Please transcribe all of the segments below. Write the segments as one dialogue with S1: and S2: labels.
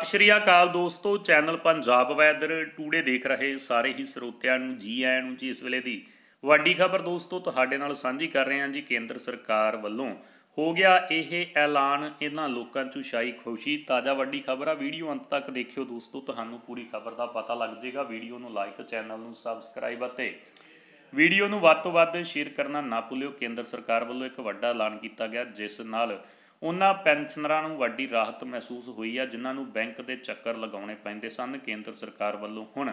S1: ਸਤਿ ਸ਼੍ਰੀ ਅਕਾਲ ਦੋਸਤੋ channel Punjab weather today ਦੇਖ ਰਹੇ ਸਾਰੇ ਹੀ ਸਰੋਤਿਆਂ ਨੂੰ ਜੀ ਆਇਆਂ ਨੂੰ ਜੀ ਇਸ ਵੇਲੇ ਦੀ ਵੱਡੀ ਖਬਰ ਦੋਸਤੋ ਤੁਹਾਡੇ ਨਾਲ ਸਾਂਝੀ ਕਰ ਰਹੇ ਹਾਂ ਜੀ ਕੇਂਦਰ ਸਰਕਾਰ ਵੱਲੋਂ ਹੋ ਗਿਆ ਇਹ ਐਲਾਨ ਇਹਨਾਂ ਲੋਕਾਂ 'ਚ ਸ਼ਾਈ ਖੁਸ਼ੀ ਤਾਜ਼ਾ ਵੱਡੀ ਖਬਰ ਆ ਵੀਡੀਓ ਅੰਤ ਤੱਕ ਦੇਖਿਓ ਦੋਸਤੋ ਤੁਹਾਨੂੰ ਪੂਰੀ ਖਬਰ ਦਾ ਪਤਾ ਲੱਗ ਜਾਏਗਾ ਵੀਡੀਓ ਨੂੰ ਲਾਈਕ ਚੈਨਲ ਨੂੰ ਸਬਸਕ੍ਰਾਈਬ ਅਤੇ ਵੀਡੀਓ ਨੂੰ ਵੱਧ ਤੋਂ ਵੱਧ ਸ਼ੇਅਰ ਕਰਨਾ ਨਾ ਭੁੱਲਿਓ ਕੇਂਦਰ ਸਰਕਾਰ ਵੱਲੋਂ ਇੱਕ ਵੱਡਾ ਐਲਾਨ ਕੀਤਾ ਗਿਆ ਜਿਸ ਨਾਲ ਉਹਨਾਂ ਪੈਨਸ਼ਨਰਾਂ ਨੂੰ ਵੱਡੀ ਰਾਹਤ ਮਹਿਸੂਸ ਹੋਈ ਆ ਜਿਨ੍ਹਾਂ ਨੂੰ ਬੈਂਕ ਦੇ ਚੱਕਰ ਲਗਾਉਣੇ ਪੈਂਦੇ ਸਨ ਕੇਂਦਰ ਸਰਕਾਰ ਵੱਲੋਂ ਹੁਣ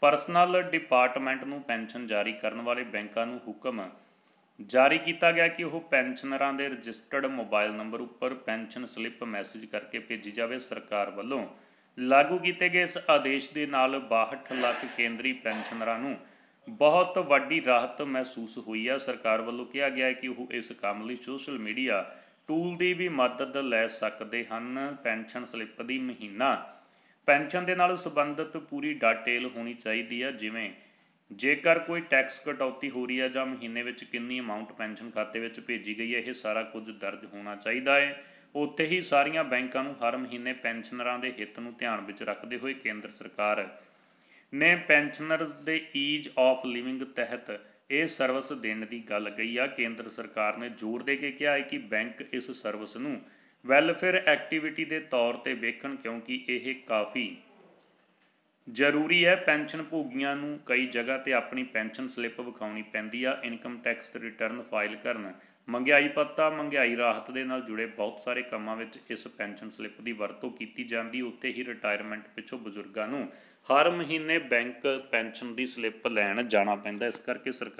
S1: ਪਰਸਨਲ ਡਿਪਾਰਟਮੈਂਟ ਨੂੰ ਪੈਨਸ਼ਨ ਜਾਰੀ ਕਰਨ ਵਾਲੇ ਬੈਂਕਾਂ ਨੂੰ ਹੁਕਮ ਜਾਰੀ ਕੀਤਾ ਗਿਆ ਕਿ ਉਹ ਪੈਨਸ਼ਨਰਾਂ ਦੇ ਰਜਿਸਟਰਡ ਮੋਬਾਈਲ ਨੰਬਰ ਉੱਪਰ ਪੈਨਸ਼ਨ ਸਲਿੱਪ ਮੈਸੇਜ ਕਰਕੇ ਭੇਜੀ ਜਾਵੇ ਸਰਕਾਰ ਵੱਲੋਂ ਲਾਗੂ ਕੀਤੇ ਗਏ ਇਸ ਆਦੇਸ਼ ਦੇ ਨਾਲ 62 ਲੱਖ ਕੇਂਦਰੀ ਪੈਨਸ਼ਨਰਾਂ ਨੂੰ ਬਹੁਤ ਵੱਡੀ ਰਾਹਤ ਮਹਿਸੂਸ ਹੋਈ ਹੈ ਸਰਕਾਰ ਵੱਲੋਂ ਕਿਹਾ ਗਿਆ ਹੈ ਕਿ ਉਹ ਇਸ ਕੰਮ ਲਈ ਸੋਸ਼ਲ ਮੀਡੀਆ ਟੂਲ ਦੀ ਵੀ ਮਦਦ ਲੈ ਸਕਦੇ ਹਨ ਪੈਨਸ਼ਨ ਸਲਿੱਪ ਦੀ ਮਹੀਨਾ ਪੈਨਸ਼ਨ ਦੇ ਨਾਲ ਸੰਬੰਧਿਤ ਪੂਰੀ ਡਾਟੇਲ ਹੋਣੀ ਚਾਹੀਦੀ ਹੈ ਜਿਵੇਂ ਜੇਕਰ ਕੋਈ ਟੈਕਸ ਕਟੌਤੀ ਹੋ ਰਹੀ ਹੈ ਜਾਂ ਮਹੀਨੇ ਵਿੱਚ ਕਿੰਨੀ ਅਮਾਉਂਟ ਪੈਨਸ਼ਨ ਖਾਤੇ ਵਿੱਚ ਭੇਜੀ ਗਈ ਹੈ ਇਹ ਸਾਰਾ ਕੁਝ ਦਰਜ ਹੋਣਾ ਚਾਹੀਦਾ ਹੈ ਉੱਥੇ ਹੀ ਸਾਰੀਆਂ ਬੈਂਕਾਂ ਨੂੰ ਹਰ ਮਹੀਨੇ ਪੈਨਸ਼ਨਰਾਂ ਦੇ ਹਿੱਤ ਨੂੰ ਧਿਆਨ ਵਿੱਚ ਰੱਖਦੇ ਹੋਏ ਕੇਂਦਰ ਸਰਕਾਰ ਨੇ ਪੈਨਸ਼ਨਰਸ ਦੇ ਈਜ਼ ਆਫ ਲਿਵਿੰਗ ਤਹਿਤ ਇਹ ਸਰਵਿਸ ਦੇਣ ਦੀ ਗੱਲ ਕਹੀ ਆ ਕੇਂਦਰ ਸਰਕਾਰ ਨੇ ਜ਼ੋਰ ਦੇ ਕੇ ਕਿਹਾ ਹੈ ਕਿ ਬੈਂਕ ਇਸ ਸਰਵਿਸ ਨੂੰ ਵੈਲਫੇਅਰ ਐਕਟੀਵਿਟੀ ਦੇ ਤੌਰ ਤੇ ਵੇਖਣ ਕਿਉਂਕਿ ਇਹ ਕਾਫੀ ਜ਼ਰੂਰੀ ਹੈ ਪੈਨਸ਼ਨ ਭੋਗੀਆਂ ਨੂੰ ਕਈ ਜਗ੍ਹਾ ਤੇ ਆਪਣੀ ਪੈਨਸ਼ਨ ਸਲਿੱਪ ਵਿਖਾਉਣੀ ਪੈਂਦੀ ਆ ਇਨਕਮ ਟੈਕਸ ਰਿਟਰਨ ਫਾਈਲ ਕਰਨ ਮੰਗਿਆਈ ਪੱਤਾ ਮੰਗਿਆਈ ਰਾਹਤ ਦੇ ਨਾਲ ਜੁੜੇ ਬਹੁਤ ਸਾਰੇ ਕੰਮਾਂ ਵਿੱਚ ਇਸ ਪੈਨਸ਼ਨ ਸਲਿੱਪ ਦੀ ਵਰਤੋਂ ਕੀਤੀ ਜਾਂਦੀ ਉੱਤੇ ਹੀ ਰਿਟਾਇਰਮੈਂਟ ਪਿੱਛੋਂ ਬਜ਼ੁਰਗਾਂ ਨੂੰ ਹਰ ਮਹੀਨੇ ਬੈਂਕ ਪੈਨਸ਼ਨ ਦੀ ਸਲਿੱਪ ਲੈਣ ਜਾਣਾ ਪੈਂਦਾ ਇਸ ਕਰਕੇ ਸਰਕਾਰ